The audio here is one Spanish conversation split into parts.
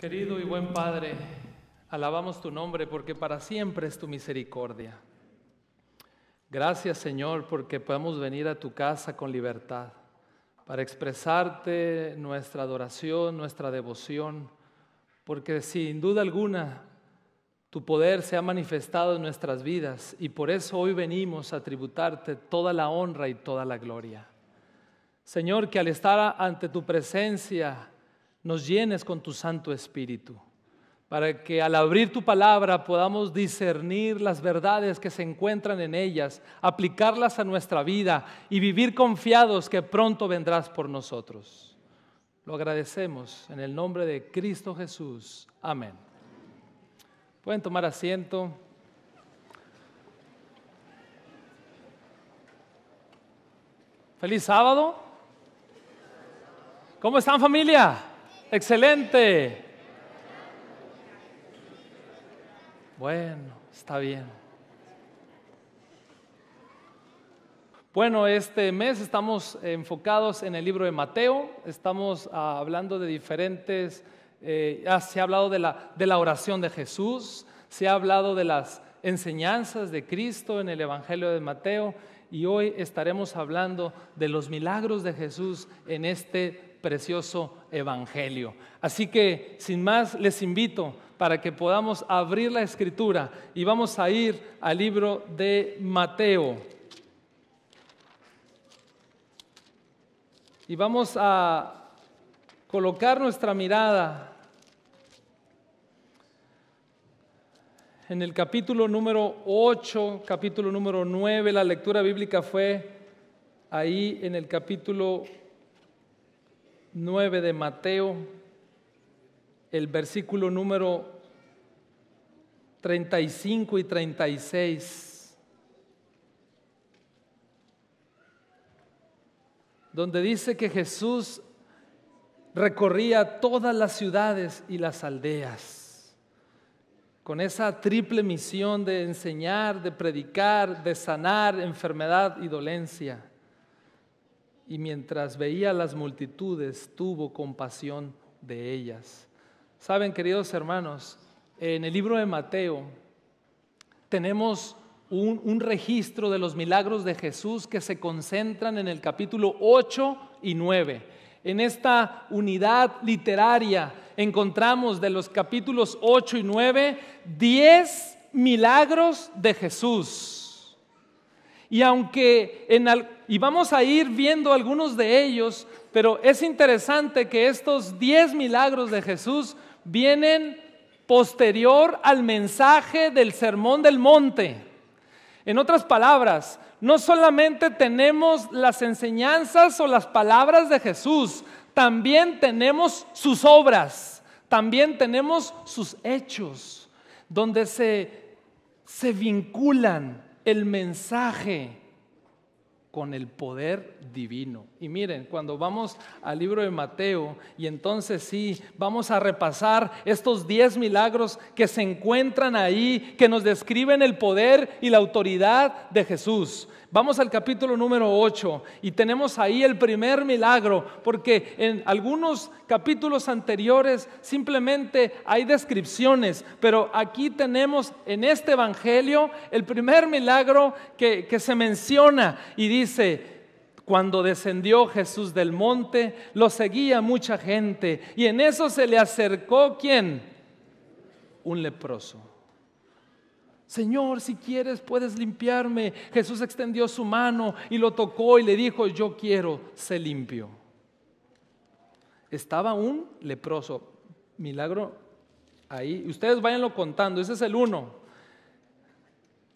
Querido y buen Padre, alabamos tu nombre porque para siempre es tu misericordia. Gracias Señor porque podemos venir a tu casa con libertad para expresarte nuestra adoración, nuestra devoción, porque sin duda alguna tu poder se ha manifestado en nuestras vidas y por eso hoy venimos a tributarte toda la honra y toda la gloria. Señor, que al estar ante tu presencia, nos llenes con tu Santo Espíritu, para que al abrir tu palabra podamos discernir las verdades que se encuentran en ellas, aplicarlas a nuestra vida y vivir confiados que pronto vendrás por nosotros. Lo agradecemos en el nombre de Cristo Jesús. Amén. Pueden tomar asiento. Feliz sábado. ¿Cómo están familia? Excelente. Bueno, está bien. Bueno, este mes estamos enfocados en el libro de Mateo, estamos ah, hablando de diferentes, eh, se ha hablado de la, de la oración de Jesús, se ha hablado de las enseñanzas de Cristo en el Evangelio de Mateo y hoy estaremos hablando de los milagros de Jesús en este precioso Evangelio. Así que, sin más, les invito para que podamos abrir la escritura y vamos a ir al libro de Mateo. Y vamos a colocar nuestra mirada en el capítulo número 8, capítulo número 9, la lectura bíblica fue ahí en el capítulo 9 de Mateo, el versículo número 35 y 36, donde dice que Jesús recorría todas las ciudades y las aldeas con esa triple misión de enseñar, de predicar, de sanar enfermedad y dolencia y mientras veía las multitudes tuvo compasión de ellas. Saben, queridos hermanos, en el libro de Mateo tenemos un, un, registro de los milagros de Jesús que se concentran en el capítulo 8 y 9. En esta unidad literaria encontramos de los capítulos 8 y 9 10 milagros de Jesús. Y aunque en y vamos a ir viendo algunos de ellos, pero es interesante que estos 10 milagros de Jesús vienen posterior al mensaje del Sermón del Monte. En otras palabras, no solamente tenemos las enseñanzas o las palabras de Jesús, también tenemos sus obras, también tenemos sus hechos, donde se, se vinculan el mensaje con el poder divino. Y miren, cuando vamos al libro de Mateo, y entonces sí, vamos a repasar estos 10 milagros que se encuentran ahí, que nos describen el poder y la autoridad de Jesús. Vamos al capítulo número 8 y tenemos ahí el primer milagro, porque en algunos capítulos anteriores simplemente hay descripciones, pero aquí tenemos en este Evangelio el primer milagro que, que se menciona y dice, cuando descendió Jesús del monte, lo seguía mucha gente y en eso se le acercó quién? Un leproso. Señor, si quieres puedes limpiarme. Jesús extendió su mano y lo tocó y le dijo, yo quiero, se limpió. Estaba un leproso. Milagro ahí. Ustedes váyanlo contando, ese es el uno.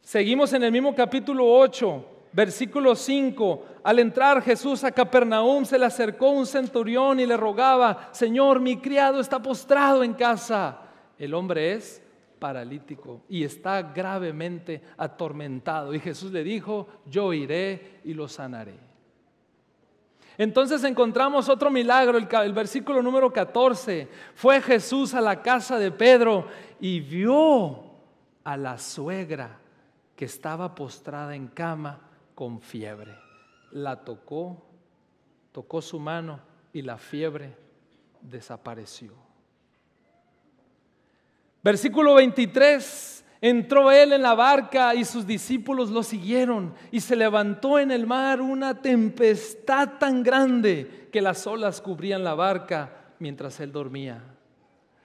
Seguimos en el mismo capítulo 8, versículo 5. Al entrar Jesús a Capernaum se le acercó un centurión y le rogaba, Señor, mi criado está postrado en casa. El hombre es paralítico y está gravemente atormentado. Y Jesús le dijo, yo iré y lo sanaré. Entonces encontramos otro milagro, el, versículo número 14. Fue Jesús a la casa de Pedro y vio a la suegra que estaba postrada en cama con fiebre la tocó, tocó su mano y la fiebre desapareció. Versículo 23, entró él en la barca y sus discípulos lo siguieron y se levantó en el mar una tempestad tan grande que las olas cubrían la barca mientras él dormía.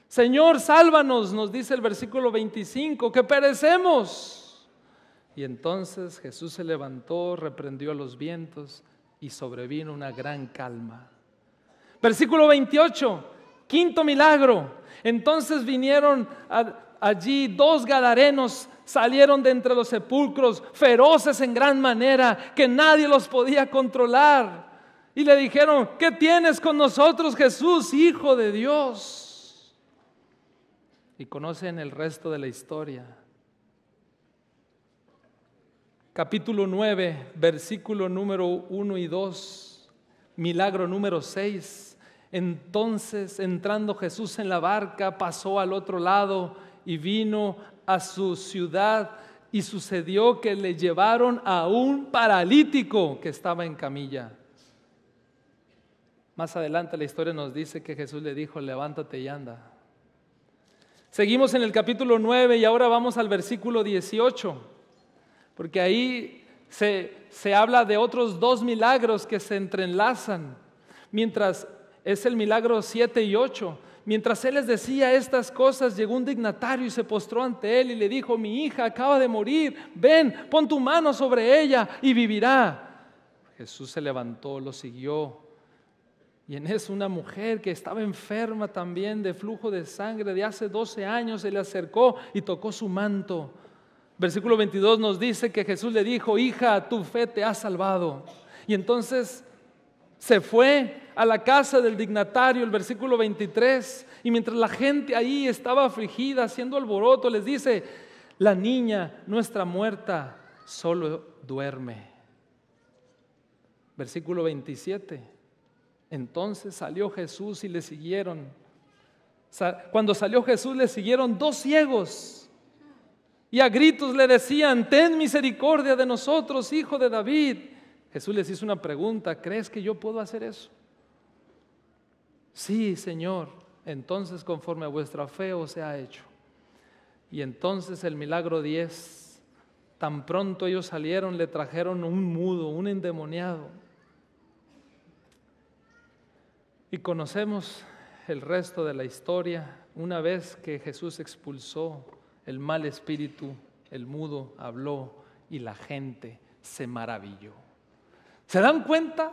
Señor, sálvanos, nos dice el versículo 25, que perecemos. Y entonces Jesús se levantó, reprendió a los vientos y sobrevino una gran calma. Versículo 28, quinto milagro. Entonces vinieron allí dos gadarenos, salieron de entre los sepulcros, feroces en gran manera, que nadie los podía controlar. Y le dijeron, ¿qué tienes con nosotros, Jesús, Hijo de Dios? Y conocen el resto de la historia capítulo 9, versículo número 1 y 2, milagro número 6. Entonces, entrando Jesús en la barca, pasó al otro lado y vino a su ciudad y sucedió que le llevaron a un paralítico que estaba en camilla. Más adelante la historia nos dice que Jesús le dijo, levántate y anda. Seguimos en el capítulo 9 y ahora vamos al versículo 18 porque ahí se, habla de otros dos milagros que se entrelazan, mientras es el milagro 7 y 8. Mientras él les decía estas cosas, llegó un dignatario y se postró ante él y le dijo, mi hija acaba de morir, ven, pon tu mano sobre ella y vivirá. Jesús se levantó, lo siguió. Y en eso una mujer que estaba enferma también de flujo de sangre de hace 12 años se le acercó y tocó su manto Versículo 22 nos dice que Jesús le dijo, hija, tu fe te ha salvado. Y entonces se fue a la casa del dignatario, el versículo 23, y mientras la gente ahí estaba afligida, haciendo alboroto, les dice, la niña nuestra muerta, solo duerme. Versículo 27, entonces salió Jesús y le siguieron. Cuando salió Jesús le siguieron dos ciegos y a gritos le decían, ten misericordia de nosotros, hijo de David. Jesús les hizo una pregunta, ¿crees que yo puedo hacer eso? Sí, Señor, entonces conforme a vuestra fe os ha hecho. Y entonces el milagro 10, tan pronto ellos salieron, le trajeron un mudo, un endemoniado. Y conocemos el resto de la historia, una vez que Jesús expulsó el mal espíritu, el mudo habló y la gente se maravilló. ¿Se dan cuenta?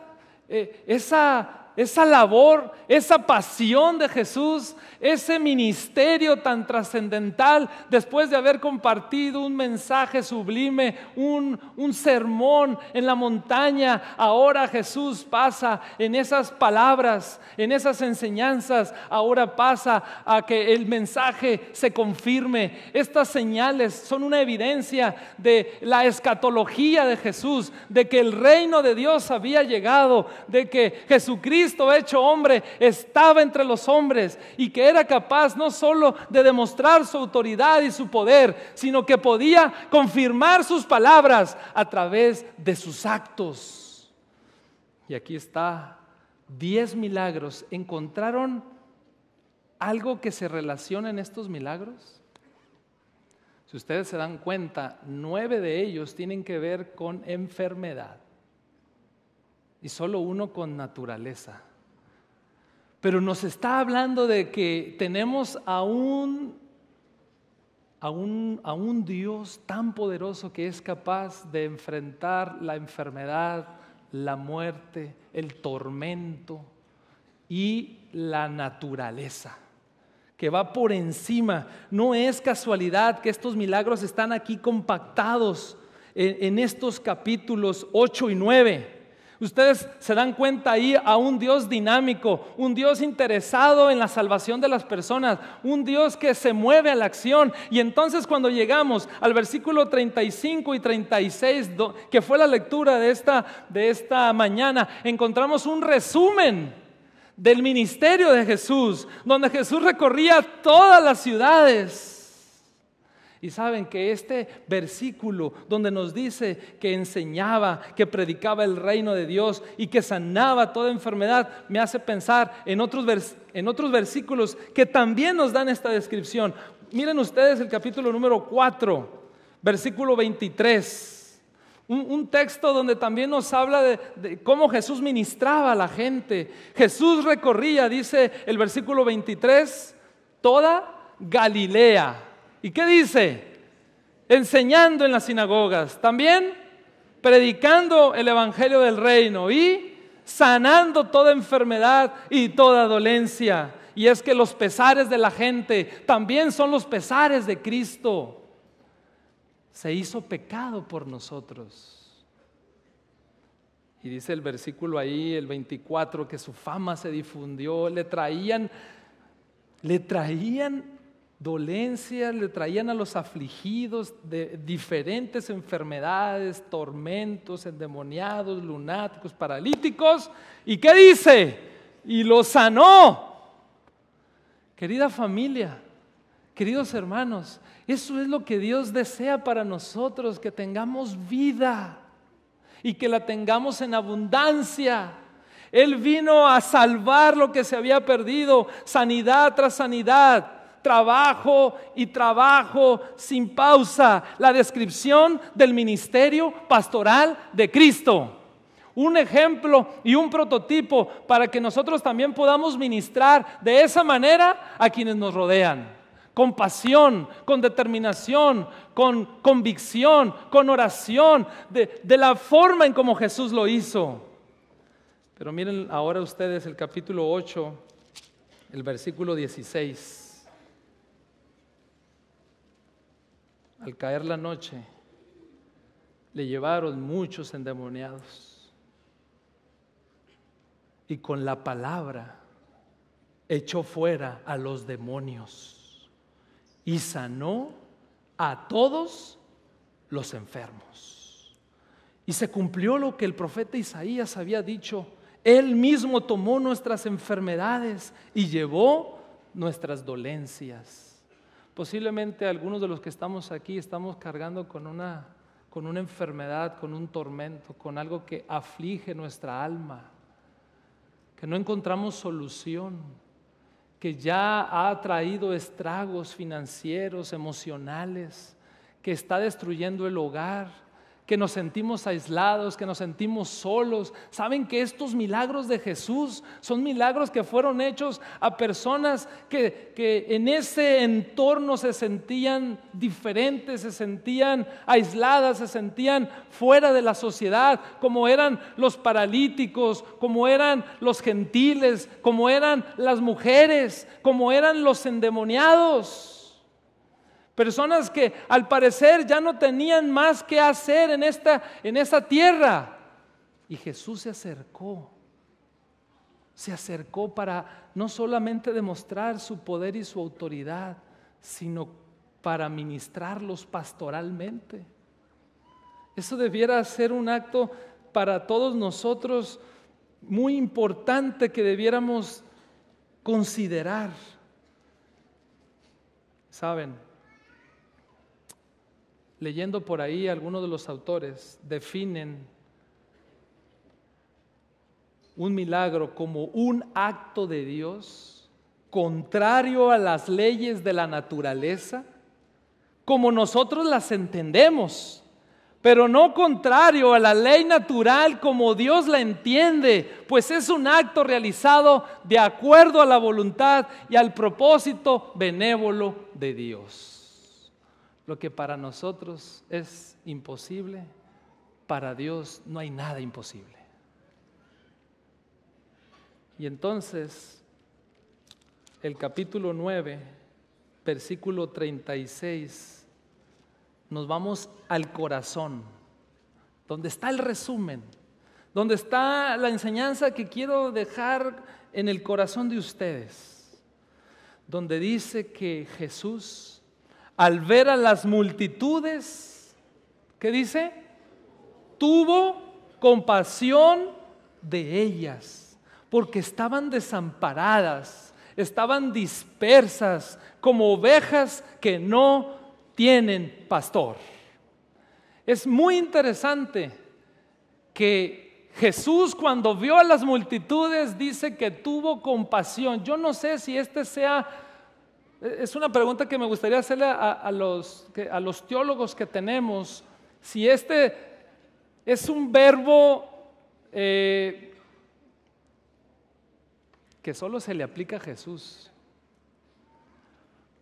Eh, esa esa labor, esa pasión de Jesús, ese ministerio tan trascendental, después de haber compartido un mensaje sublime, un, un, sermón en la montaña, ahora Jesús pasa en esas palabras, en esas enseñanzas, ahora pasa a que el mensaje se confirme. Estas señales son una evidencia de la escatología de Jesús, de que el reino de Dios había llegado, de que Jesucristo Cristo hecho hombre estaba entre los hombres y que era capaz no solo de demostrar su autoridad y su poder, sino que podía confirmar sus palabras a través de sus actos. Y aquí está, diez milagros. ¿Encontraron algo que se relaciona en estos milagros? Si ustedes se dan cuenta, nueve de ellos tienen que ver con enfermedad y solo uno con naturaleza. Pero nos está hablando de que tenemos a un, a un, Dios tan poderoso que es capaz de enfrentar la enfermedad, la muerte, el tormento y la naturaleza que va por encima. No es casualidad que estos milagros están aquí compactados en, en estos capítulos 8 y 9. Ustedes se dan cuenta ahí a un Dios dinámico, un Dios interesado en la salvación de las personas, un Dios que se mueve a la acción. Y entonces cuando llegamos al versículo 35 y 36, que fue la lectura de esta, de esta mañana, encontramos un resumen del ministerio de Jesús, donde Jesús recorría todas las ciudades y saben que este versículo donde nos dice que enseñaba, que predicaba el reino de Dios y que sanaba toda enfermedad, me hace pensar en otros, versículos que también nos dan esta descripción. Miren ustedes el capítulo número 4, versículo 23. Un, texto donde también nos habla de, cómo Jesús ministraba a la gente. Jesús recorría, dice el versículo 23, toda Galilea. ¿Y qué dice? Enseñando en las sinagogas, también predicando el Evangelio del Reino y sanando toda enfermedad y toda dolencia. Y es que los pesares de la gente también son los pesares de Cristo. Se hizo pecado por nosotros. Y dice el versículo ahí, el 24, que su fama se difundió, le traían, le traían dolencias, le traían a los afligidos de diferentes enfermedades, tormentos, endemoniados, lunáticos, paralíticos. ¿Y qué dice? Y lo sanó. Querida familia, queridos hermanos, eso es lo que Dios desea para nosotros, que tengamos vida y que la tengamos en abundancia. Él vino a salvar lo que se había perdido, sanidad tras sanidad trabajo y trabajo sin pausa. La descripción del ministerio pastoral de Cristo un ejemplo y un prototipo para que nosotros también podamos ministrar de esa manera a quienes nos rodean. Con pasión, con determinación, con convicción, con oración, de, la forma en como Jesús lo hizo. Pero miren ahora ustedes el capítulo 8, el versículo 16. al caer la noche, le llevaron muchos endemoniados. Y con la palabra echó fuera a los demonios y sanó a todos los enfermos. Y se cumplió lo que el profeta Isaías había dicho. Él mismo tomó nuestras enfermedades y llevó nuestras dolencias. Posiblemente algunos de los que estamos aquí estamos cargando con una, con una enfermedad, con un tormento, con algo que aflige nuestra alma, que no encontramos solución, que ya ha traído estragos financieros, emocionales, que está destruyendo el hogar que nos sentimos aislados, que nos sentimos solos. Saben que estos milagros de Jesús son milagros que fueron hechos a personas que, que, en ese entorno se sentían diferentes, se sentían aisladas, se sentían fuera de la sociedad, como eran los paralíticos, como eran los gentiles, como eran las mujeres, como eran los endemoniados. Personas que al parecer ya no tenían más que hacer en esta, en tierra. Y Jesús se acercó. Se acercó para no solamente demostrar su poder y su autoridad, sino para ministrarlos pastoralmente. Eso debiera ser un acto para todos nosotros muy importante que debiéramos considerar. Saben, leyendo por ahí algunos de los autores, definen un milagro como un acto de Dios contrario a las leyes de la naturaleza, como nosotros las entendemos, pero no contrario a la ley natural como Dios la entiende, pues es un acto realizado de acuerdo a la voluntad y al propósito benévolo de Dios. Lo que para nosotros es imposible, para Dios no hay nada imposible. Y entonces, el capítulo 9, versículo 36, nos vamos al corazón, donde está el resumen, donde está la enseñanza que quiero dejar en el corazón de ustedes, donde dice que Jesús al ver a las multitudes, ¿qué dice? Tuvo compasión de ellas, porque estaban desamparadas, estaban dispersas como ovejas que no tienen pastor. Es muy interesante que Jesús cuando vio a las multitudes dice que tuvo compasión. Yo no sé si este sea e, es una pregunta que me gustaría hacerle a, los, teólogos que tenemos, si este es un verbo eh, que solo se le aplica a Jesús.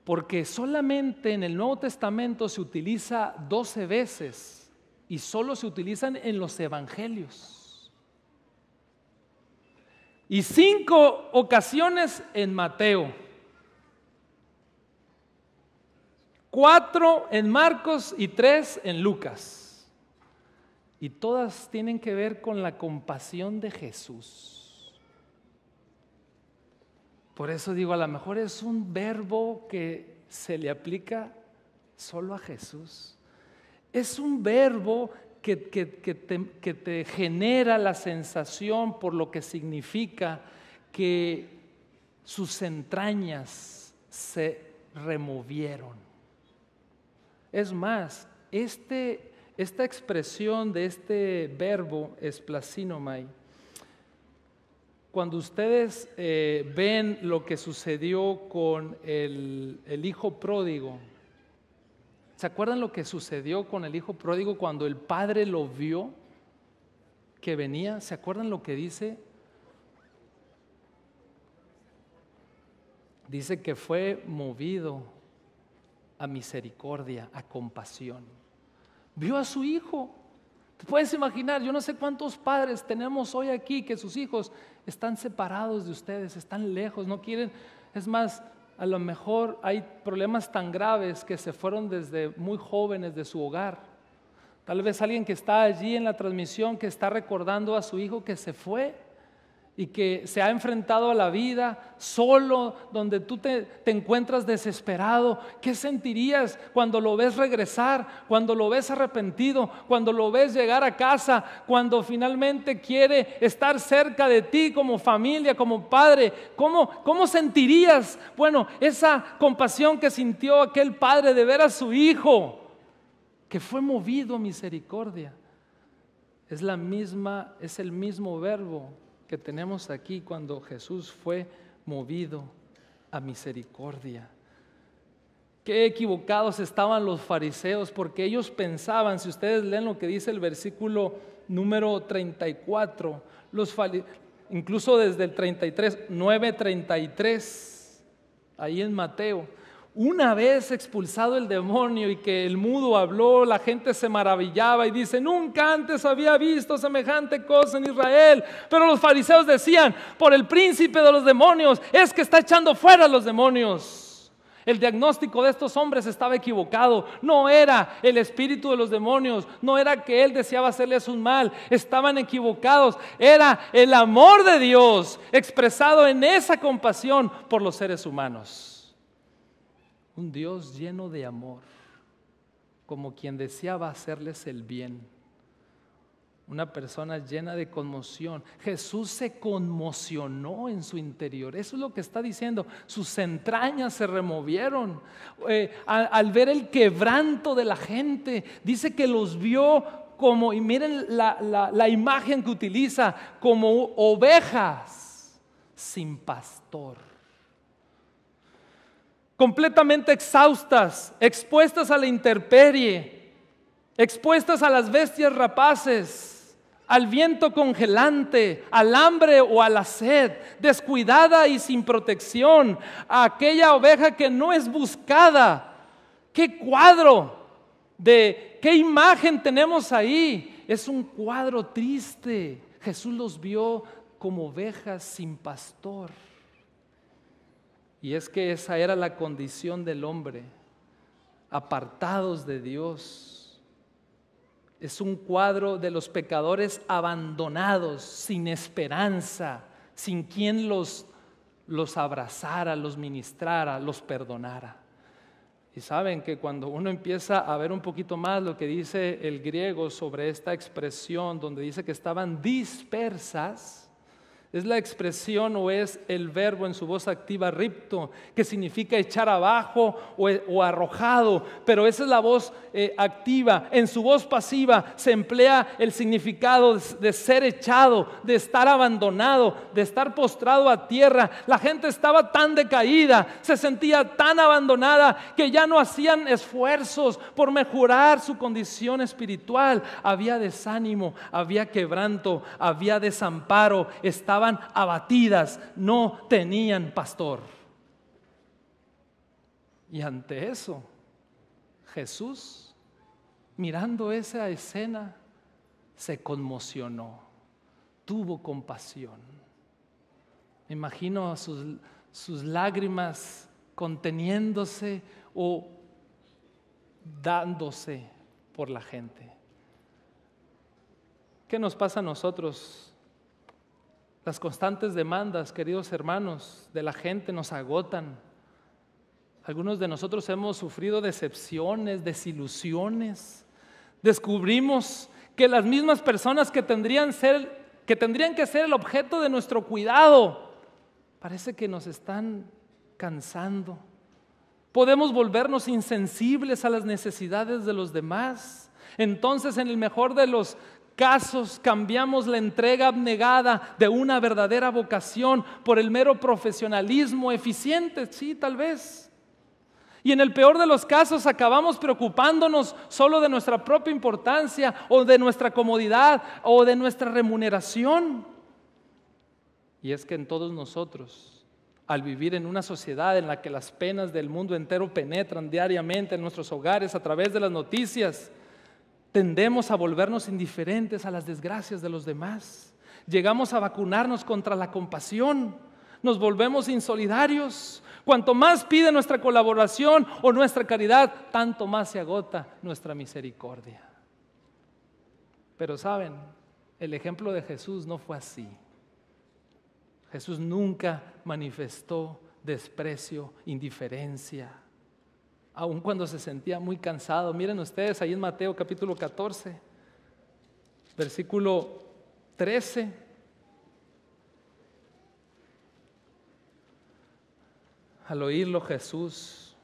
Porque solamente en el Nuevo Testamento se utiliza doce veces y solo se utilizan en los evangelios. Y cinco ocasiones en Mateo. cuatro en Marcos y tres en Lucas. Y todas tienen que ver con la compasión de Jesús. Por eso digo, a lo mejor es un verbo que se le aplica solo a Jesús. Es un verbo que, que, te genera la sensación por lo que significa que sus entrañas se removieron. Es más, este, esta expresión de este verbo es plasinomai. cuando ustedes eh, ven lo que sucedió con el hijo pródigo, ¿se acuerdan lo que sucedió con el hijo pródigo cuando el padre lo vio que venía? ¿Se acuerdan lo que dice? Dice que fue movido a misericordia, a compasión. Vio a su hijo. Te puedes imaginar, yo no sé cuántos padres tenemos hoy aquí que sus hijos están separados de ustedes, están lejos, no quieren, es más, a lo mejor hay problemas tan graves que se fueron desde muy jóvenes de su hogar. Tal vez alguien que está allí en la transmisión que está recordando a su hijo que se fue y que se ha enfrentado a la vida solo, donde tú te, encuentras desesperado, ¿qué sentirías cuando lo ves regresar, cuando lo ves arrepentido, cuando lo ves llegar a casa, cuando finalmente quiere estar cerca de ti como familia, como padre? ¿Cómo, cómo sentirías, bueno, esa compasión que sintió aquel padre de ver a su hijo, que fue movido a misericordia? Es la misma, es el mismo verbo que tenemos aquí cuando Jesús fue movido a misericordia. Qué equivocados estaban los fariseos porque ellos pensaban, si ustedes leen lo que dice el versículo número 34, los incluso desde el 33, 9:33, ahí en Mateo, una vez expulsado el demonio y que el mudo habló, la gente se maravillaba y dice, nunca antes había visto semejante cosa en Israel. Pero los fariseos decían, por el príncipe de los demonios, es que está echando fuera a los demonios. El diagnóstico de estos hombres estaba equivocado. No era el espíritu de los demonios, no era que él deseaba hacerles un mal, estaban equivocados. Era el amor de Dios expresado en esa compasión por los seres humanos un Dios lleno de amor, como quien deseaba hacerles el bien. Una persona llena de conmoción. Jesús se conmocionó en su interior. Eso es lo que está diciendo. Sus entrañas se removieron. Eh, al, ver el quebranto de la gente, dice que los vio como, y miren la, imagen que utiliza, como ovejas sin pastor completamente exhaustas, expuestas a la intemperie, expuestas a las bestias rapaces, al viento congelante, al hambre o a la sed, descuidada y sin protección, a aquella oveja que no es buscada. ¿Qué cuadro de qué imagen tenemos ahí? Es un cuadro triste. Jesús los vio como ovejas sin pastor. Y es que esa era la condición del hombre, apartados de Dios. Es un cuadro de los pecadores abandonados, sin esperanza, sin quien los, los abrazara, los ministrara, los perdonara. Y saben que cuando uno empieza a ver un poquito más lo que dice el griego sobre esta expresión, donde dice que estaban dispersas, es la expresión o es el verbo en su voz activa ripto, que significa echar abajo o, arrojado, pero esa es la voz eh, activa. En su voz pasiva se emplea el significado de, de ser echado, de estar abandonado, de estar postrado a tierra. La gente estaba tan decaída, se sentía tan abandonada que ya no hacían esfuerzos por mejorar su condición espiritual. Había desánimo, había quebranto, había desamparo, estaba abatidas, no tenían pastor. Y ante eso, Jesús, mirando esa escena, se conmocionó, tuvo compasión. Me imagino sus, sus lágrimas conteniéndose o dándose por la gente. ¿Qué nos pasa a nosotros las constantes demandas, queridos hermanos, de la gente nos agotan. Algunos de nosotros hemos sufrido decepciones, desilusiones. Descubrimos que las mismas personas que tendrían, ser, que tendrían que ser el objeto de nuestro cuidado, parece que nos están cansando. Podemos volvernos insensibles a las necesidades de los demás. Entonces, en el mejor de los casos cambiamos la entrega abnegada de una verdadera vocación por el mero profesionalismo eficiente, sí, tal vez. Y en el peor de los casos acabamos preocupándonos solo de nuestra propia importancia o de nuestra comodidad o de nuestra remuneración. Y es que en todos nosotros, al vivir en una sociedad en la que las penas del mundo entero penetran diariamente en nuestros hogares a través de las noticias, Tendemos a volvernos indiferentes a las desgracias de los demás. Llegamos a vacunarnos contra la compasión. Nos volvemos insolidarios. Cuanto más pide nuestra colaboración o nuestra caridad, tanto más se agota nuestra misericordia. Pero saben, el ejemplo de Jesús no fue así. Jesús nunca manifestó desprecio, indiferencia aun cuando se sentía muy cansado. Miren ustedes ahí en Mateo capítulo 14, versículo 13. Al oírlo Jesús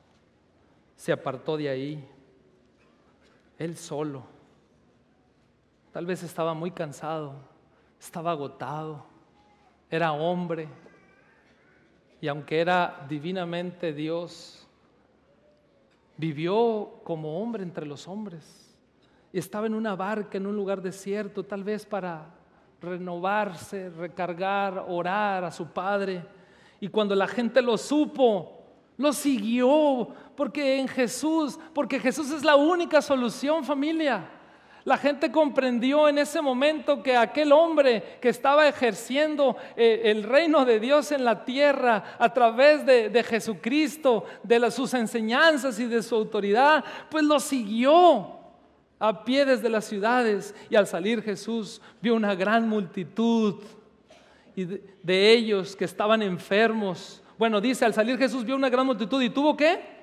se apartó de ahí, él solo. Tal vez estaba muy cansado, estaba agotado, era hombre, y aunque era divinamente Dios, vivió como hombre entre los hombres. Estaba en una barca, en un lugar desierto, tal vez para renovarse, recargar, orar a su Padre. Y cuando la gente lo supo, lo siguió, porque en Jesús, porque Jesús es la única solución familia. La gente comprendió en ese momento que aquel hombre que estaba ejerciendo eh, el reino de Dios en la tierra a través de, Jesucristo, de sus enseñanzas y de su autoridad, pues lo siguió a pie desde las ciudades. Y al salir Jesús vio una gran multitud y de, de ellos que estaban enfermos. Bueno, dice, al salir Jesús vio una gran multitud y tuvo qué?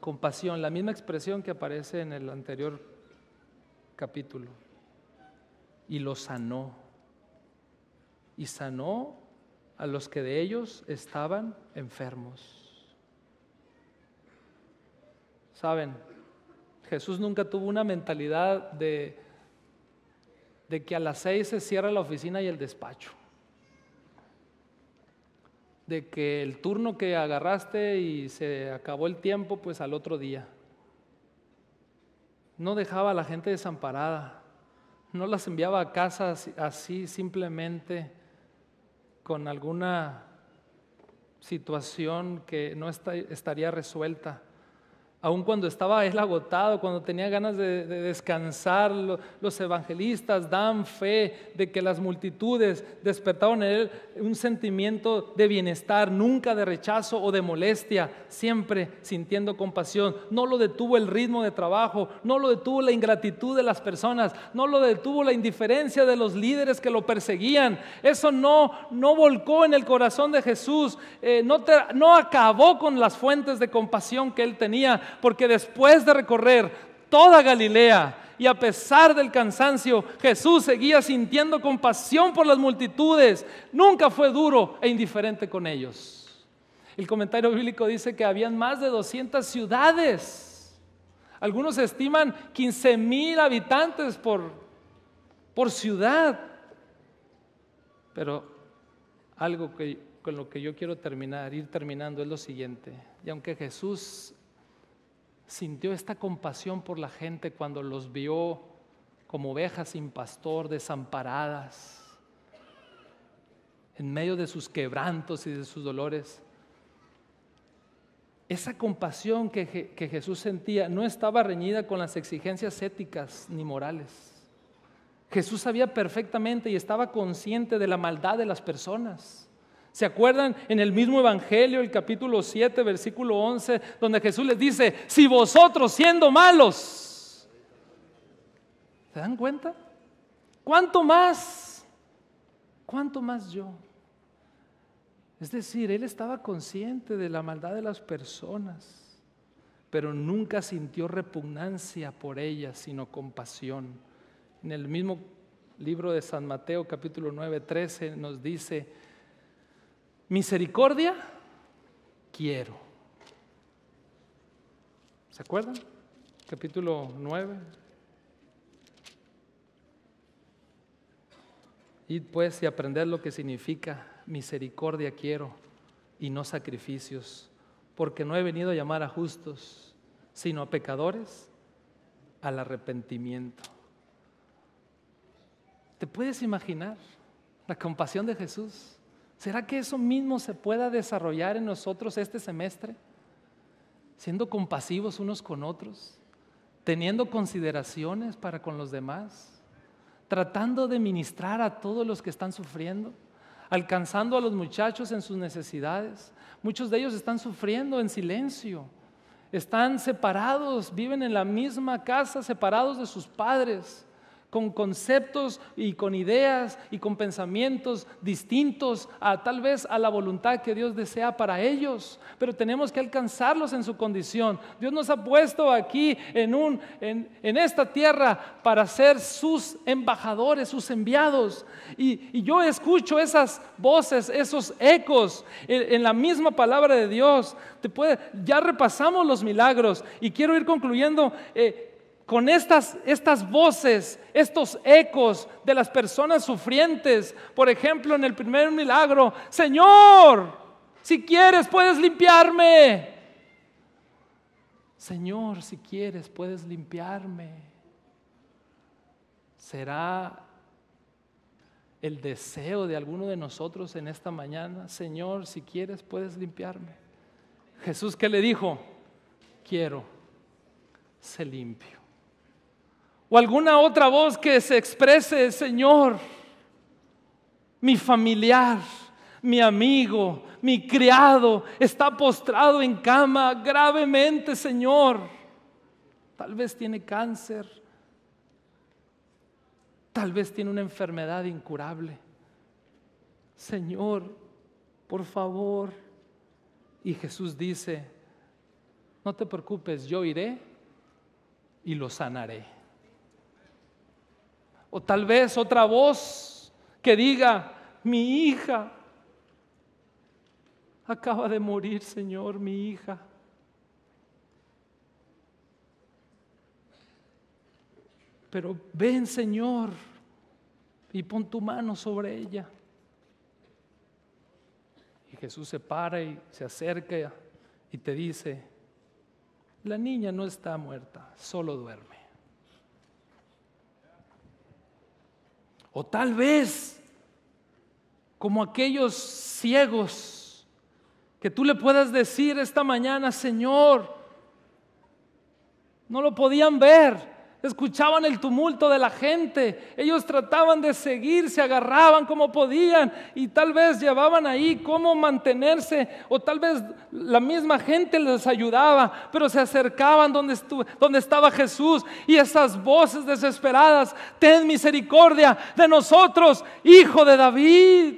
Compasión, la misma expresión que aparece en el anterior capítulo y lo sanó. Y sanó a los que de ellos estaban enfermos. Saben, Jesús nunca tuvo una mentalidad de, de que a las seis se cierra la oficina y el despacho de que el turno que agarraste y se acabó el tiempo, pues al otro día no dejaba a la gente desamparada, no las enviaba a casa así simplemente con alguna situación que no estaría resuelta aun cuando estaba él agotado, cuando tenía ganas de, descansar, los evangelistas dan fe de que las multitudes despertaron en él un sentimiento de bienestar, nunca de rechazo o de molestia, siempre sintiendo compasión. No lo detuvo el ritmo de trabajo, no lo detuvo la ingratitud de las personas, no lo detuvo la indiferencia de los líderes que lo perseguían. Eso no, no volcó en el corazón de Jesús, eh, no acabó con las fuentes de compasión que él tenía porque después de recorrer toda Galilea, y a pesar del cansancio, Jesús seguía sintiendo compasión por las multitudes. Nunca fue duro e indiferente con ellos. El comentario bíblico dice que habían más de 200 ciudades. Algunos estiman 15 mil habitantes por, por ciudad. Pero algo que, con lo que yo quiero terminar, ir terminando, es lo siguiente. Y aunque Jesús sintió esta compasión por la gente cuando los vio como ovejas sin pastor, desamparadas, en medio de sus quebrantos y de sus dolores. Esa compasión que, que Jesús sentía no estaba reñida con las exigencias éticas ni morales. Jesús sabía perfectamente y estaba consciente de la maldad de las personas. ¿Se acuerdan en el mismo Evangelio, el capítulo 7, versículo 11, donde Jesús les dice, si vosotros siendo malos, ¿se dan cuenta? ¿Cuánto más? ¿Cuánto más yo? Es decir, él estaba consciente de la maldad de las personas, pero nunca sintió repugnancia por ellas, sino compasión. En el mismo libro de San Mateo, capítulo 9, 13, nos dice, Misericordia quiero. ¿Se acuerdan? Capítulo 9. Y pues y aprender lo que significa misericordia quiero y no sacrificios, porque no he venido a llamar a justos, sino a pecadores al arrepentimiento. ¿Te puedes imaginar la compasión de Jesús? ¿Será que eso mismo se pueda desarrollar en nosotros este semestre? Siendo compasivos unos con otros, teniendo consideraciones para con los demás, tratando de ministrar a todos los que están sufriendo, alcanzando a los muchachos en sus necesidades. Muchos de ellos están sufriendo en silencio, están separados, viven en la misma casa, separados de sus padres con conceptos y con ideas y con pensamientos distintos a tal vez a la voluntad que Dios desea para ellos, pero tenemos que alcanzarlos en su condición. Dios nos ha puesto aquí en un en, esta tierra para ser sus embajadores, sus enviados. Y, yo escucho esas voces, esos ecos en, la misma palabra de Dios. Te ya repasamos los milagros y quiero ir concluyendo. Eh, con estas, estas voces, estos ecos de las personas sufrientes. Por ejemplo, en el primer milagro, Señor, si quieres puedes limpiarme. Señor, si quieres puedes limpiarme. ¿Será el deseo de alguno de nosotros en esta mañana? Señor, si quieres puedes limpiarme. Jesús ¿qué le dijo, quiero, se limpio o alguna otra voz que se exprese, Señor, mi familiar, mi amigo, mi criado está postrado en cama gravemente, Señor. Tal vez tiene cáncer, tal vez tiene una enfermedad incurable. Señor, por favor. Y Jesús dice, no te preocupes, yo iré y lo sanaré. O tal vez otra voz que diga, mi hija acaba de morir, Señor, mi hija. Pero ven, Señor, y pon tu mano sobre ella. Y Jesús se para y se acerca y te dice, la niña no está muerta, solo duerme. O tal vez como aquellos ciegos que tú le puedas decir esta mañana, Señor, no lo podían ver, escuchaban el tumulto de la gente, ellos trataban de seguir, se agarraban como podían y tal vez llevaban ahí cómo mantenerse o tal vez la misma gente les ayudaba, pero se acercaban donde, donde estaba Jesús y esas voces desesperadas, ten misericordia de nosotros, hijo de David.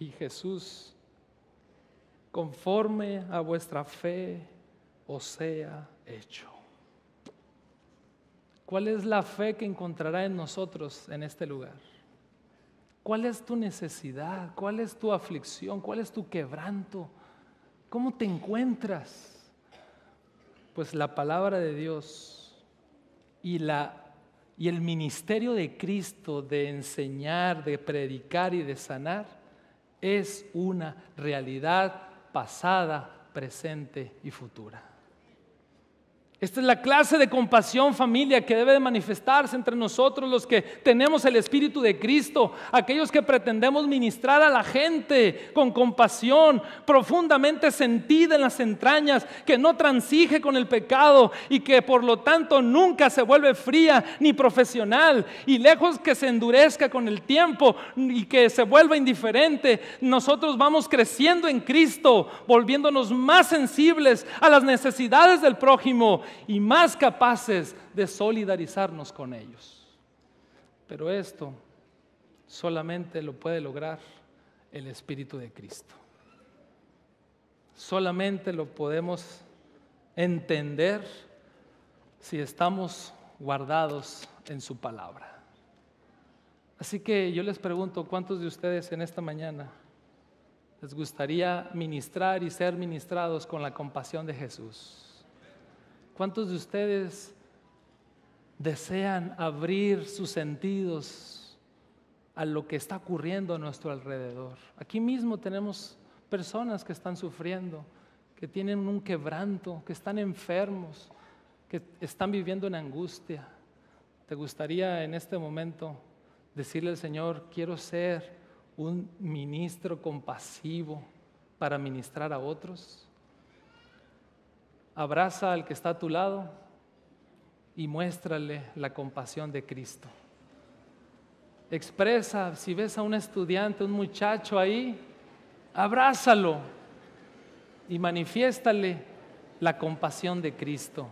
Y Jesús, conforme a vuestra fe, os sea hecho. ¿Cuál es la fe que encontrará en nosotros en este lugar? ¿Cuál es tu necesidad? ¿Cuál es tu aflicción? ¿Cuál es tu quebranto? ¿Cómo te encuentras? Pues la palabra de Dios y, y el ministerio de Cristo de enseñar, de predicar y de sanar es una realidad pasada, presente y futura. Esta es la clase de compasión familia que debe manifestarse entre nosotros los que tenemos el Espíritu de Cristo, aquellos que pretendemos ministrar a la gente con compasión profundamente sentida en las entrañas, que no transige con el pecado y que por lo tanto nunca se vuelve fría ni profesional y lejos que se endurezca con el tiempo y que se vuelva indiferente, nosotros vamos creciendo en Cristo, volviéndonos más sensibles a las necesidades del prójimo y más capaces de solidarizarnos con ellos. Pero esto solamente lo puede lograr el Espíritu de Cristo. Solamente lo podemos entender si estamos guardados en su palabra. Así que yo les pregunto, ¿cuántos de ustedes en esta mañana les gustaría ministrar y ser ministrados con la compasión de Jesús? ¿Cuántos de ustedes desean abrir sus sentidos a lo que está ocurriendo a nuestro alrededor? Aquí mismo tenemos personas que están sufriendo, que tienen un quebranto, que están enfermos, que están viviendo en angustia. ¿Te gustaría en este momento decirle al Señor, quiero ser un ministro compasivo para ministrar a otros? abraza al que está a tu lado y muéstrale la compasión de Cristo. Expresa, si ves a un estudiante, un muchacho ahí, abrázalo y manifiéstale la compasión de Cristo.